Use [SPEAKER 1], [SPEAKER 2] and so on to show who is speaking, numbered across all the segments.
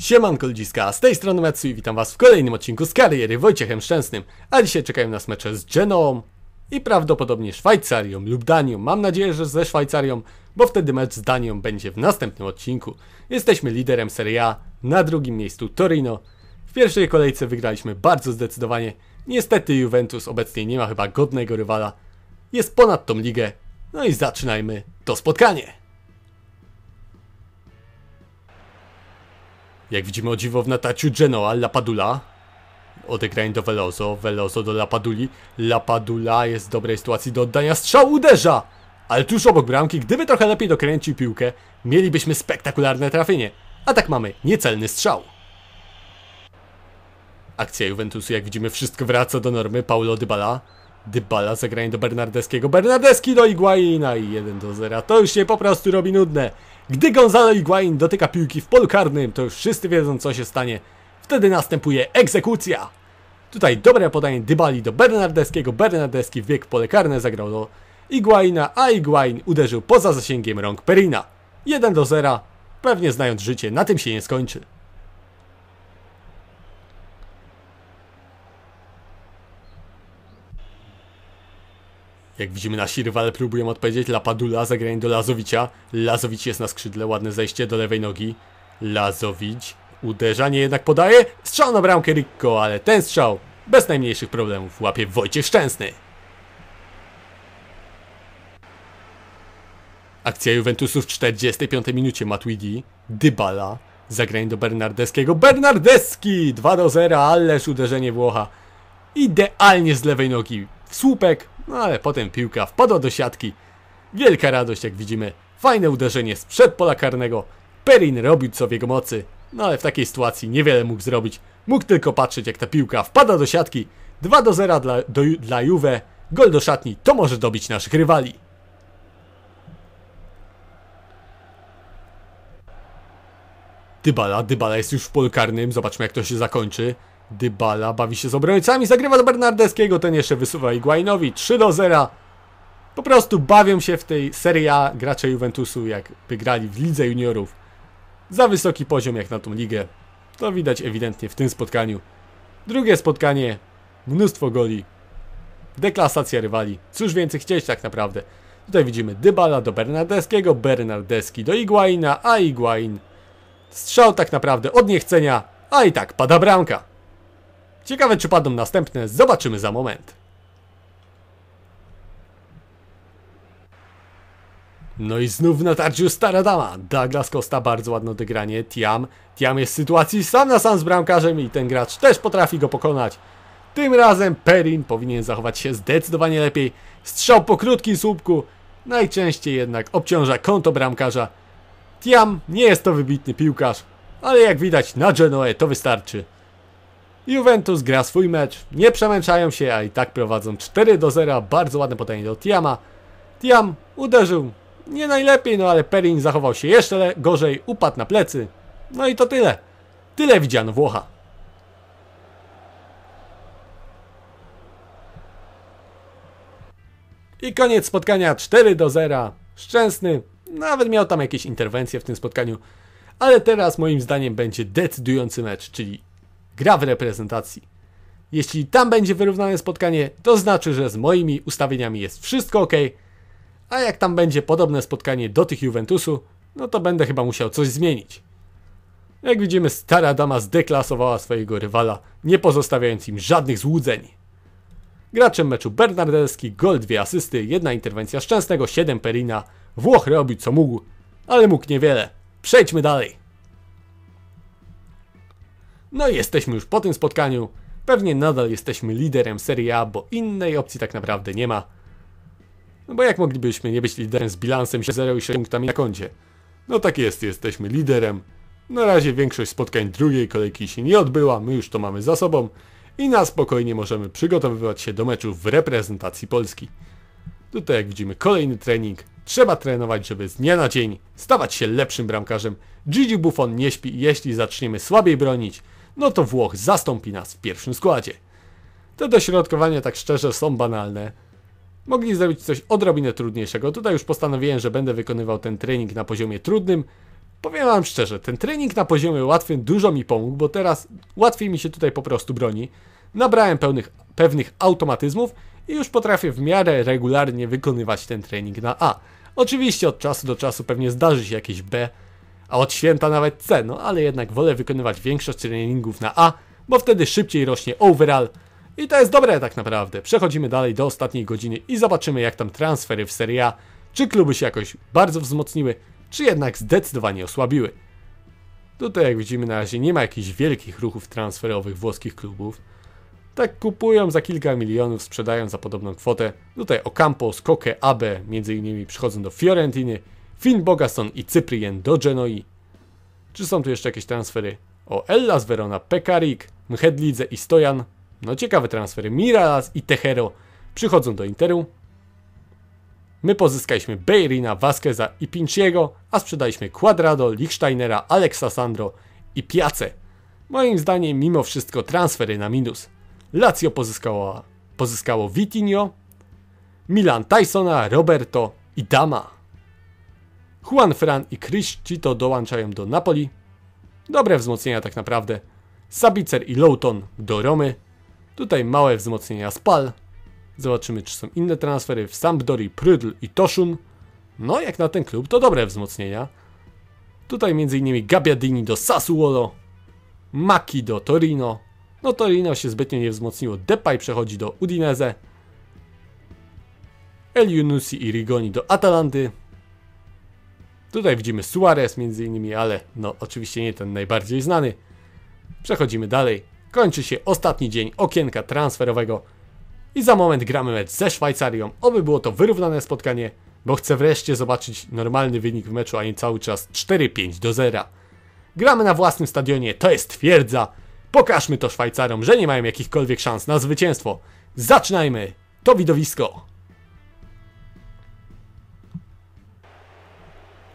[SPEAKER 1] Siemanko ludziska, z tej strony Matsu i witam was w kolejnym odcinku z kariery Wojciechem Szczęsnym, a dzisiaj czekają nas mecze z Genoą i prawdopodobnie Szwajcarią lub Danią, mam nadzieję, że ze Szwajcarią, bo wtedy mecz z Danią będzie w następnym odcinku. Jesteśmy liderem Serie A, na drugim miejscu Torino, w pierwszej kolejce wygraliśmy bardzo zdecydowanie, niestety Juventus obecnie nie ma chyba godnego rywala, jest ponad tą ligę, no i zaczynajmy to spotkanie. Jak widzimy o dziwo w nataciu Genoa, Lapadula. Odegranie do Veloso, Veloso do Lapaduli. Lapadula jest w dobrej sytuacji do oddania strzał, uderza! Ale tuż obok bramki, gdyby trochę lepiej dokręcił piłkę, mielibyśmy spektakularne trafienie. A tak mamy niecelny strzał. Akcja Juventusu, jak widzimy, wszystko wraca do normy. Paulo Dybala. Dybala zagranie do Bernardeskiego. Bernardeski do Iguaina i 1 do 0. To już się po prostu robi nudne. Gdy Gonzalo Higuain dotyka piłki w polu karnym, to już wszyscy wiedzą co się stanie. Wtedy następuje egzekucja. Tutaj dobre podanie Dybali do Bernardeskiego. Bernardeski wiek pole karne zagrał do Iguaina, a Iguain uderzył poza zasięgiem rąk Perina. 1 do 0, pewnie znając życie, na tym się nie skończy. Jak widzimy, nasi rywale próbują odpowiedzieć. Lapadula, zagranie do Lazowicza. Lazowicz jest na skrzydle, ładne zejście do lewej nogi. Lazowicz uderzanie jednak podaje. Strzał na bramkę Ricco, ale ten strzał bez najmniejszych problemów łapie Wojciech Szczęsny. Akcja Juventusu w 45 minucie Matuidi, Dybala, zagranie do Bernardeskiego. Bernardeski! 2 do 0, ależ uderzenie Włocha. Idealnie z lewej nogi. W słupek, no ale potem piłka wpadła do siatki. Wielka radość, jak widzimy. Fajne uderzenie sprzed pola karnego. Perin robił co w jego mocy. No ale w takiej sytuacji niewiele mógł zrobić. Mógł tylko patrzeć, jak ta piłka wpada do siatki. 2 do 0 dla, do, dla Juve. Gol do szatni to może dobić naszych rywali. Dybala, Dybala jest już w polu karnym. Zobaczmy, jak to się zakończy. Dybala bawi się z obrońcami, zagrywa do Bernardeskiego, ten jeszcze wysuwa Iguainowi 3 do 0. Po prostu bawią się w tej Serie A gracze Juventusu, jak wygrali w Lidze Juniorów. Za wysoki poziom jak na tą ligę. To widać ewidentnie w tym spotkaniu. Drugie spotkanie, mnóstwo goli, deklasacja rywali. Cóż więcej chcieć tak naprawdę. Tutaj widzimy Dybala do Bernardeskiego, Bernardeski do Iguaina, a Iguain strzał tak naprawdę od niechcenia, a i tak pada bramka. Ciekawe czy padną następne, zobaczymy za moment. No i znów w natarciu stara dama. Douglas Costa bardzo ładne odegranie. Tiam. Tiam jest w sytuacji sam na sam z bramkarzem i ten gracz też potrafi go pokonać. Tym razem Perin powinien zachować się zdecydowanie lepiej. Strzał po krótkim słupku. Najczęściej jednak obciąża konto bramkarza. Tiam nie jest to wybitny piłkarz, ale jak widać na Genoe to wystarczy. Juventus gra swój mecz, nie przemęczają się, a i tak prowadzą 4 do 0. Bardzo ładne podanie do Tiama. Tiam uderzył nie najlepiej, no ale Perin zachował się jeszcze gorzej, upadł na plecy. No i to tyle. Tyle widziano Włocha. I koniec spotkania 4 do 0. Szczęsny, nawet miał tam jakieś interwencje w tym spotkaniu. Ale teraz moim zdaniem będzie decydujący mecz, czyli gra w reprezentacji. Jeśli tam będzie wyrównane spotkanie, to znaczy, że z moimi ustawieniami jest wszystko ok, a jak tam będzie podobne spotkanie do tych Juventusu, no to będę chyba musiał coś zmienić. Jak widzimy, stara dama zdeklasowała swojego rywala, nie pozostawiając im żadnych złudzeń. Graczem meczu Bernardelski, gol, dwie asysty, jedna interwencja szczęsnego, 7 Perina. Włoch robił co mógł, ale mógł niewiele. Przejdźmy dalej. No i jesteśmy już po tym spotkaniu. Pewnie nadal jesteśmy liderem Serie A, bo innej opcji tak naprawdę nie ma. No bo jak moglibyśmy nie być liderem z bilansem 0 i 6 punktami na koncie? No tak jest, jesteśmy liderem. Na razie większość spotkań drugiej kolejki się nie odbyła, my już to mamy za sobą i na spokojnie możemy przygotowywać się do meczów w reprezentacji Polski. Tutaj jak widzimy kolejny trening, trzeba trenować, żeby z dnia na dzień stawać się lepszym bramkarzem. Gigi Buffon nie śpi jeśli zaczniemy słabiej bronić, no to Włoch zastąpi nas w pierwszym składzie. Te dośrodkowania, tak szczerze, są banalne. Mogli zrobić coś odrobinę trudniejszego. Tutaj już postanowiłem, że będę wykonywał ten trening na poziomie trudnym. Powiem wam szczerze, ten trening na poziomie łatwym dużo mi pomógł, bo teraz łatwiej mi się tutaj po prostu broni. Nabrałem pełnych, pewnych automatyzmów i już potrafię w miarę regularnie wykonywać ten trening na A. Oczywiście od czasu do czasu pewnie zdarzy się jakieś B, a od święta nawet C, no ale jednak wolę wykonywać większość treningów na A, bo wtedy szybciej rośnie overall i to jest dobre tak naprawdę. Przechodzimy dalej do ostatniej godziny i zobaczymy jak tam transfery w Serie A, czy kluby się jakoś bardzo wzmocniły, czy jednak zdecydowanie osłabiły. Tutaj jak widzimy na razie nie ma jakichś wielkich ruchów transferowych włoskich klubów. Tak kupują za kilka milionów, sprzedają za podobną kwotę. Tutaj Ocampo, Skoke, AB między innymi przychodzą do Fiorentiny, Finn Bogason i Cyprien do Genoi. Czy są tu jeszcze jakieś transfery? O Ella z Verona, Pekarik, Mchedlidze i Stojan. No ciekawe transfery. Miralas i Tehero przychodzą do Interu. My pozyskaliśmy Bejrina, Vasqueza i Pinciego, a sprzedaliśmy Quadrado, Lichsteinera, Alexa Sandro i Piace. Moim zdaniem mimo wszystko transfery na minus. Lazio pozyskało, pozyskało Vitinho, Milan Tysona, Roberto i Dama. Juan Fran i Criscito dołączają do Napoli. Dobre wzmocnienia tak naprawdę. Sabicer i Lowton do Romy. Tutaj małe wzmocnienia Spal. Zobaczymy, czy są inne transfery w Sampdori, Prydl i Toszun. No, jak na ten klub, to dobre wzmocnienia. Tutaj m.in. Gabiadini do Sassuolo, Maki do Torino. No, Torino się zbytnio nie wzmocniło. Depay przechodzi do Udinese. El Yunusi i Rigoni do Atalanty. Tutaj widzimy Suarez między innymi, ale no oczywiście nie ten najbardziej znany. Przechodzimy dalej. Kończy się ostatni dzień okienka transferowego i za moment gramy mecz ze Szwajcarią. Oby było to wyrównane spotkanie, bo chcę wreszcie zobaczyć normalny wynik w meczu, a nie cały czas 4-5 do 0. Gramy na własnym stadionie, to jest twierdza. Pokażmy to Szwajcarom, że nie mają jakichkolwiek szans na zwycięstwo. Zaczynajmy! To widowisko!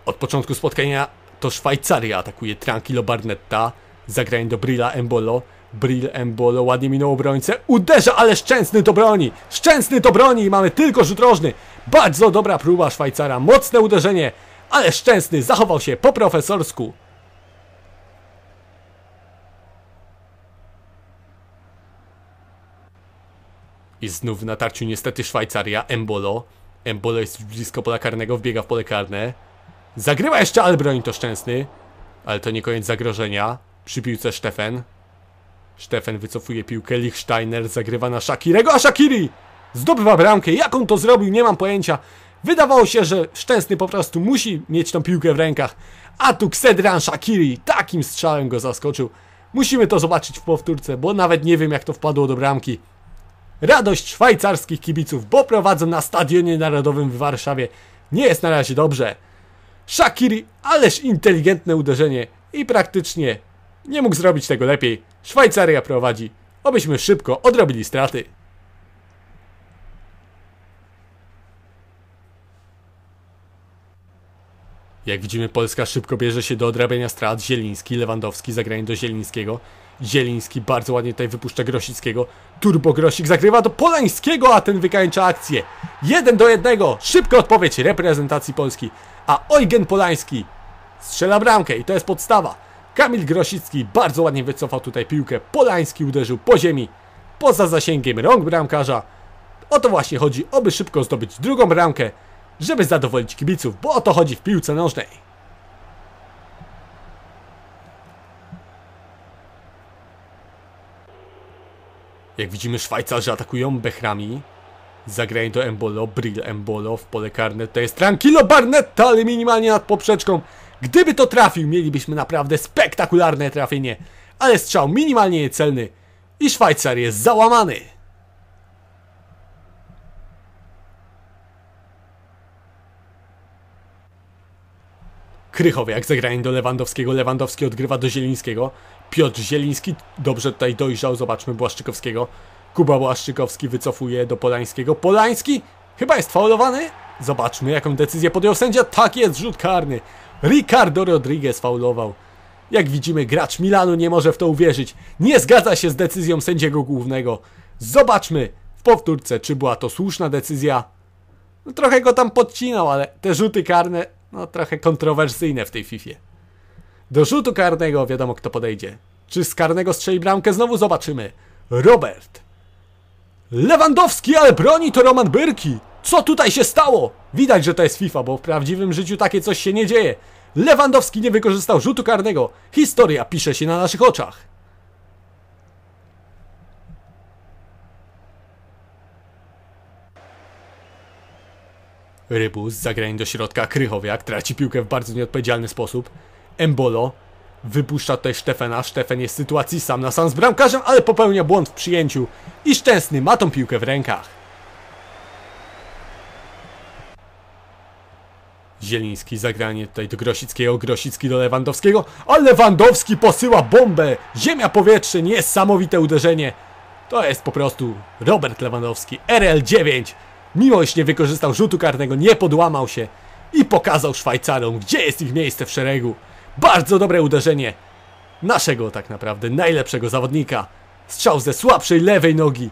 [SPEAKER 1] Od początku spotkania to Szwajcaria atakuje Tranquillo Barnetta, zagranie do Brilla Embolo, Brill Embolo ładnie minął obrońcę, uderza, ale szczęsny do broni, szczęsny do broni i mamy tylko rzut rożny. Bardzo dobra próba Szwajcara, mocne uderzenie, ale szczęsny zachował się po profesorsku. I znów w natarciu niestety Szwajcaria, Embolo. Embolo jest blisko pola karnego, wbiega w pole karne. Zagrywa jeszcze Albroń to szczęsny. Ale to nie koniec zagrożenia. Przy piłce Stefan. Stefan wycofuje piłkę. Lichsteiner zagrywa na Shakirego, a Shakiri zdobywa bramkę. Jak on to zrobił, nie mam pojęcia. Wydawało się, że Szczęsny po prostu musi mieć tą piłkę w rękach. A tu Xedran Shakiri takim strzałem go zaskoczył. Musimy to zobaczyć w powtórce, bo nawet nie wiem jak to wpadło do bramki. Radość szwajcarskich kibiców, bo prowadzą na Stadionie Narodowym w Warszawie. Nie jest na razie dobrze. Shakiri, ależ inteligentne uderzenie i praktycznie nie mógł zrobić tego lepiej. Szwajcaria prowadzi, obyśmy szybko odrobili straty. Jak widzimy, Polska szybko bierze się do odrabiania strat. Zieliński, Lewandowski zagranie do Zielińskiego. Zieliński bardzo ładnie tutaj wypuszcza Grosickiego. Turbo Grosik zagrywa do Polańskiego, a ten wykańcza akcję. 1 do 1. Szybka odpowiedź reprezentacji Polski. A Eugen Polański strzela bramkę i to jest podstawa. Kamil Grosicki bardzo ładnie wycofał tutaj piłkę. Polański uderzył po ziemi, poza zasięgiem rąk bramkarza. O to właśnie chodzi, aby szybko zdobyć drugą bramkę, żeby zadowolić kibiców, bo o to chodzi w piłce nożnej. Jak widzimy Szwajcarzy atakują Bechrami. Zagrają do Embolo, Brill Embolo w pole karne. To jest Tranquilo Barnetta, ale minimalnie nad poprzeczką. Gdyby to trafił, mielibyśmy naprawdę spektakularne trafienie. Ale strzał minimalnie niecelny i Szwajcar jest załamany. Krychowiak zagrań do Lewandowskiego, Lewandowski odgrywa do Zielińskiego. Piotr Zieliński dobrze tutaj dojrzał. Zobaczmy Błaszczykowskiego. Kuba Błaszczykowski wycofuje do Polańskiego. Polański chyba jest faulowany. Zobaczmy jaką decyzję podjął sędzia. Tak jest, rzut karny. Ricardo Rodriguez faulował. Jak widzimy, gracz Milanu nie może w to uwierzyć. Nie zgadza się z decyzją sędziego głównego. Zobaczmy w powtórce, czy była to słuszna decyzja. No, trochę go tam podcinał, ale te rzuty karne, no trochę kontrowersyjne w tej FIFA. Do rzutu karnego wiadomo kto podejdzie. Czy z karnego strzeli bramkę? Znowu zobaczymy. Robert. Lewandowski, ale broni to Roman Byrki. Co tutaj się stało? Widać, że to jest FIFA, bo w prawdziwym życiu takie coś się nie dzieje. Lewandowski nie wykorzystał rzutu karnego. Historia pisze się na naszych oczach. Rybus zagrań do środka, Krychowiak traci piłkę w bardzo nieodpowiedzialny sposób. Embolo wypuszcza tutaj Stefana. Stefan jest w sytuacji sam na sam z bramkarzem, ale popełnia błąd w przyjęciu i Szczęsny ma tą piłkę w rękach. Zieliński zagranie tutaj do Grosickiego, Grosicki do Lewandowskiego, a Lewandowski posyła bombę! Ziemia powietrze, niesamowite uderzenie! To jest po prostu Robert Lewandowski, RL9! Mimo iż nie wykorzystał rzutu karnego, nie podłamał się i pokazał Szwajcarom, gdzie jest ich miejsce w szeregu. Bardzo dobre uderzenie naszego tak naprawdę najlepszego zawodnika. Strzał ze słabszej lewej nogi,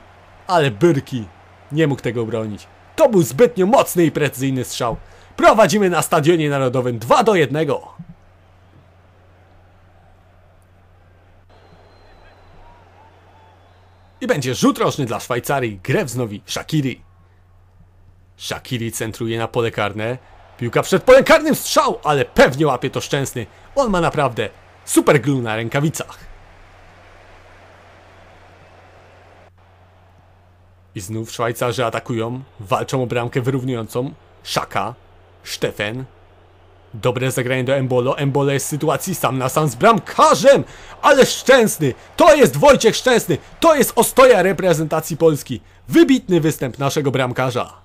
[SPEAKER 1] ale Byrki nie mógł tego bronić. To był zbytnio mocny i precyzyjny strzał. Prowadzimy na Stadionie Narodowym 2 do 1. I będzie rzut roczny dla Szwajcarii. Grę wznowi Shakiri. Shakiri centruje na pole karne. Piłka przed polem karnym strzał, ale pewnie łapie to szczęsny. On ma naprawdę super glu na rękawicach. I znów Szwajcarzy atakują, walczą o bramkę wyrównującą. Szaka, Stefan. Dobre zagranie do Embolo. Embolo jest w sytuacji sam na sam z bramkarzem, ale Szczęsny. To jest Wojciech Szczęsny. To jest ostoja reprezentacji Polski. Wybitny występ naszego bramkarza.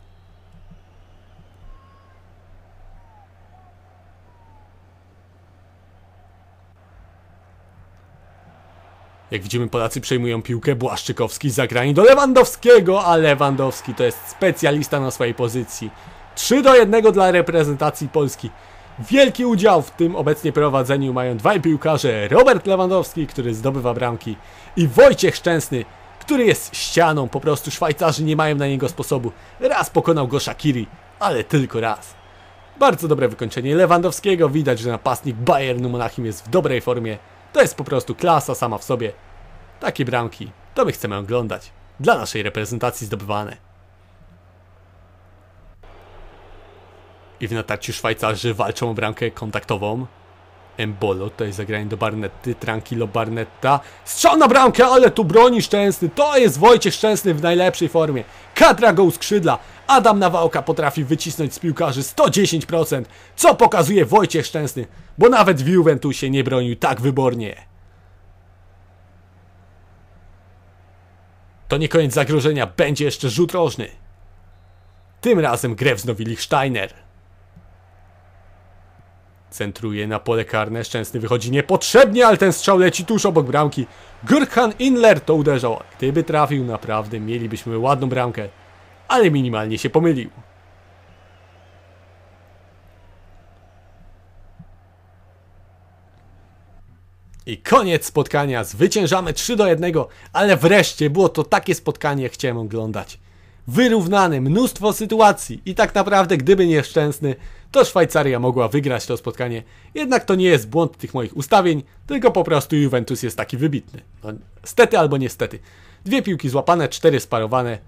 [SPEAKER 1] Jak widzimy Polacy przejmują piłkę, Błaszczykowski zagrani do Lewandowskiego, a Lewandowski to jest specjalista na swojej pozycji. 3 do 1 dla reprezentacji Polski. Wielki udział w tym obecnie prowadzeniu mają dwaj piłkarze, Robert Lewandowski, który zdobywa bramki i Wojciech Szczęsny, który jest ścianą, po prostu Szwajcarzy nie mają na niego sposobu. Raz pokonał go Shakiri, ale tylko raz. Bardzo dobre wykończenie Lewandowskiego, widać, że napastnik Bayernu Monachium jest w dobrej formie. To jest po prostu klasa sama w sobie. Takie bramki to my chcemy oglądać. Dla naszej reprezentacji zdobywane. I w natarciu Szwajcarzy walczą o bramkę kontaktową. Embolo, to jest zagranie do Barnetty, Tranquilo Barnetta, strzał na bramkę, ale tu broni Szczęsny, to jest Wojciech Szczęsny w najlepszej formie, kadra go skrzydla, Adam Nawałka potrafi wycisnąć z piłkarzy 110%, co pokazuje Wojciech Szczęsny, bo nawet w Juventusie nie bronił tak wybornie. To nie koniec zagrożenia, będzie jeszcze rzut rożny. Tym razem grę wznowi Steiner. Centruje na pole karne, Szczęsny wychodzi niepotrzebnie, ale ten strzał leci tuż obok bramki. Gürkan Inler to uderzał. Gdyby trafił, naprawdę mielibyśmy ładną bramkę. Ale minimalnie się pomylił. I koniec spotkania. Zwyciężamy 3 do 1, ale wreszcie było to takie spotkanie, chciałem oglądać wyrównany, mnóstwo sytuacji i tak naprawdę gdyby nie szczęsny, to Szwajcaria mogła wygrać to spotkanie. Jednak to nie jest błąd tych moich ustawień, tylko po prostu Juventus jest taki wybitny. No, stety albo niestety. Dwie piłki złapane, cztery sparowane.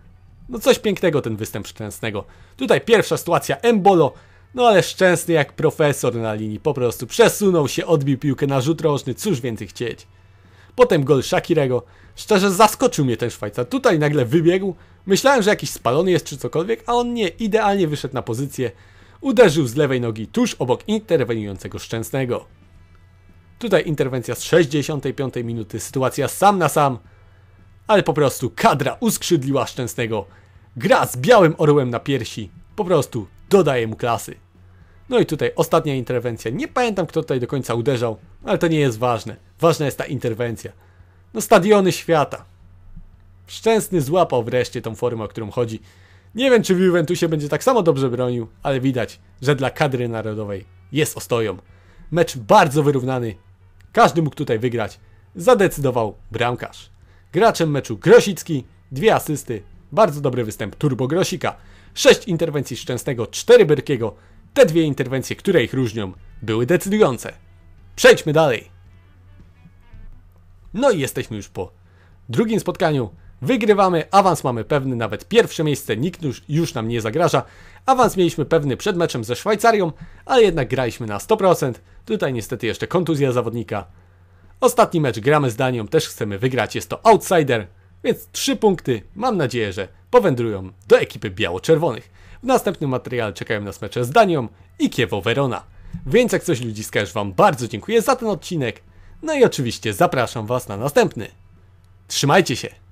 [SPEAKER 1] No coś pięknego ten występ szczęsnego. Tutaj pierwsza sytuacja Embolo, no ale szczęsny jak profesor na linii, po prostu przesunął się, odbił piłkę na rzut rożny, cóż więcej chcieć. Potem gol Shakirego. Szczerze zaskoczył mnie ten Szwajca Tutaj nagle wybiegł, Myślałem, że jakiś spalony jest czy cokolwiek, a on nie, idealnie wyszedł na pozycję. Uderzył z lewej nogi tuż obok interweniującego Szczęsnego. Tutaj interwencja z 65 minuty, sytuacja sam na sam, ale po prostu kadra uskrzydliła Szczęsnego. Gra z białym orłem na piersi, po prostu dodaje mu klasy. No i tutaj ostatnia interwencja. Nie pamiętam, kto tutaj do końca uderzał, ale to nie jest ważne. Ważna jest ta interwencja. No stadiony świata. Szczęsny złapał wreszcie tą formę, o którą chodzi. Nie wiem, czy w Juventusie będzie tak samo dobrze bronił, ale widać, że dla kadry narodowej jest ostoją. Mecz bardzo wyrównany. Każdy mógł tutaj wygrać. Zadecydował bramkarz. Graczem meczu Grosicki, dwie asysty, bardzo dobry występ Turbo Grosika, sześć interwencji Szczęsnego, cztery Berkiego. Te dwie interwencje, które ich różnią, były decydujące. Przejdźmy dalej. No i jesteśmy już po drugim spotkaniu Wygrywamy, awans mamy pewny, nawet pierwsze miejsce, nikt już, już nam nie zagraża. Awans mieliśmy pewny przed meczem ze Szwajcarią, ale jednak graliśmy na 100%. Tutaj niestety jeszcze kontuzja zawodnika. Ostatni mecz gramy z Danią, też chcemy wygrać, jest to outsider, więc trzy punkty, mam nadzieję, że powędrują do ekipy biało-czerwonych. W następnym materiale czekają nas mecze z Danią i Kiewo Verona. Więc jak coś ludziska już Wam bardzo dziękuję za ten odcinek. No i oczywiście zapraszam Was na następny. Trzymajcie się!